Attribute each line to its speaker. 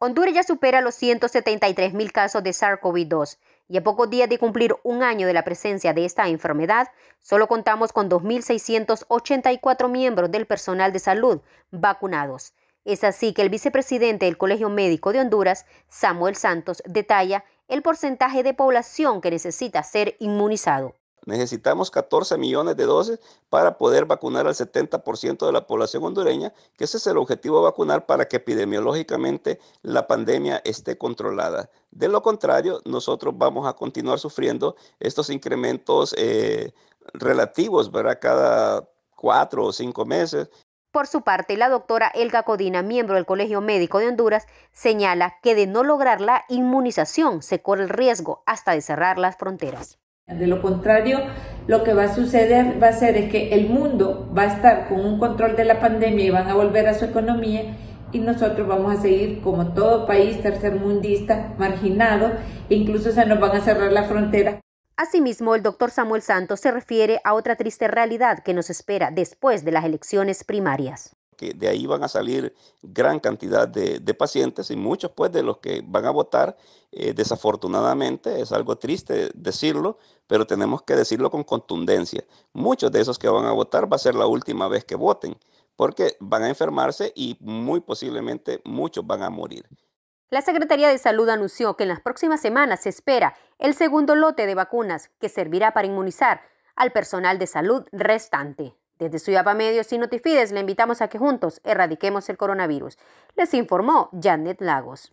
Speaker 1: Honduras ya supera los 173.000 casos de SARS-CoV-2 y a pocos días de cumplir un año de la presencia de esta enfermedad, solo contamos con 2.684 miembros del personal de salud vacunados. Es así que el vicepresidente del Colegio Médico de Honduras, Samuel Santos, detalla el porcentaje de población que necesita ser inmunizado.
Speaker 2: Necesitamos 14 millones de dosis para poder vacunar al 70% de la población hondureña, que ese es el objetivo vacunar para que epidemiológicamente la pandemia esté controlada. De lo contrario, nosotros vamos a continuar sufriendo estos incrementos eh, relativos, ¿verdad? Cada cuatro o cinco meses.
Speaker 1: Por su parte, la doctora Elga Codina, miembro del Colegio Médico de Honduras, señala que de no lograr la inmunización se corre el riesgo hasta de cerrar
Speaker 3: las fronteras. De lo contrario, lo que va a suceder va a ser que el mundo va a estar con un control de la pandemia y van a volver a su economía y nosotros vamos a seguir como todo país tercermundista, marginado, e incluso se nos van a cerrar la frontera.
Speaker 1: Asimismo, el doctor Samuel Santos se refiere a otra triste realidad que nos espera después de las elecciones primarias
Speaker 2: que de ahí van a salir gran cantidad de, pacientes y muchos pues de los que van a votar, eh, desafortunadamente, es algo triste decirlo, pero tenemos que decirlo con contundencia. Muchos de esos que van a votar va a ser la última vez que voten, porque van a enfermarse y muy posiblemente muchos van a morir.
Speaker 1: La Secretaría de Salud anunció que en las próximas semanas se espera el segundo lote de vacunas que servirá para inmunizar al personal de salud restante. Desde Suyapa Medios y Notifides le invitamos a que juntos erradiquemos el coronavirus, les informó Janet Lagos.